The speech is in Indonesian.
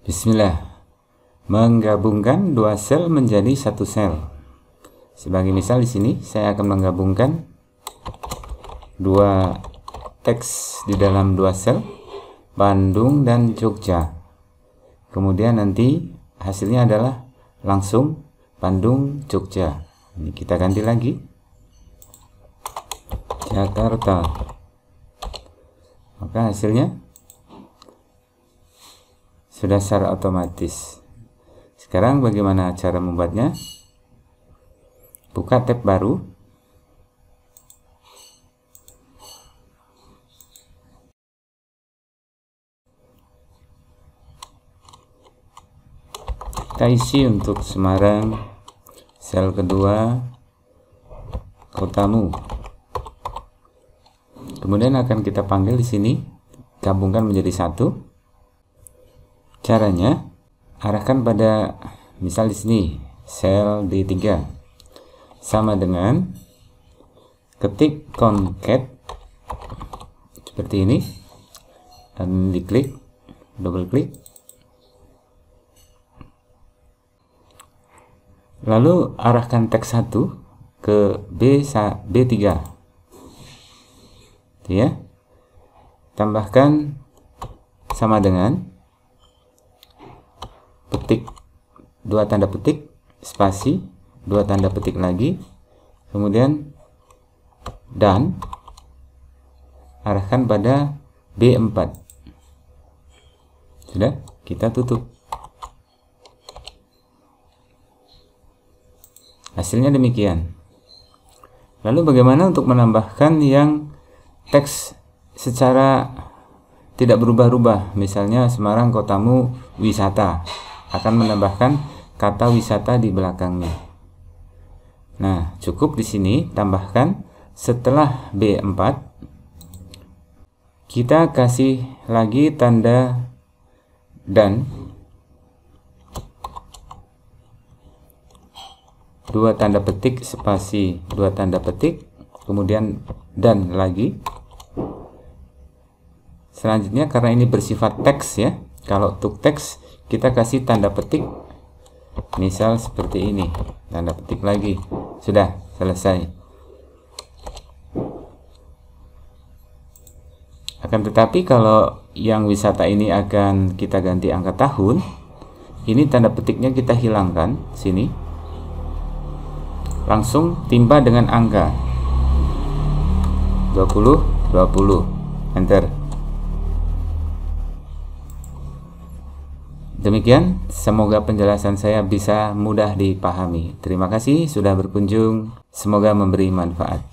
Bismillah. Menggabungkan dua sel menjadi satu sel. Sebagai misal di sini saya akan menggabungkan dua teks di dalam dua sel, Bandung dan Jogja. Kemudian nanti hasilnya adalah langsung Bandung Jogja. Ini kita ganti lagi. Jakarta. Maka hasilnya sudah secara otomatis sekarang bagaimana cara membuatnya buka tab baru kita isi untuk Semarang sel kedua kotamu kemudian akan kita panggil di sini gabungkan menjadi satu Caranya, arahkan pada misal di sini sel D3 sama dengan ketik concat seperti ini dan diklik double klik lalu arahkan teks 1 ke B B3 ya tambahkan sama dengan petik dua tanda petik spasi dua tanda petik lagi kemudian dan arahkan pada B4 sudah kita tutup hasilnya demikian lalu bagaimana untuk menambahkan yang teks secara tidak berubah-ubah misalnya Semarang kotamu wisata akan menambahkan kata wisata di belakangnya. Nah, cukup di sini tambahkan setelah B4 kita kasih lagi tanda dan dua tanda petik spasi dua tanda petik kemudian dan lagi selanjutnya karena ini bersifat teks ya kalau untuk teks kita kasih tanda petik misal seperti ini tanda petik lagi sudah selesai akan tetapi kalau yang wisata ini akan kita ganti angka tahun ini tanda petiknya kita hilangkan sini langsung timba dengan angka 20 20 enter Demikian, semoga penjelasan saya bisa mudah dipahami. Terima kasih sudah berkunjung, semoga memberi manfaat.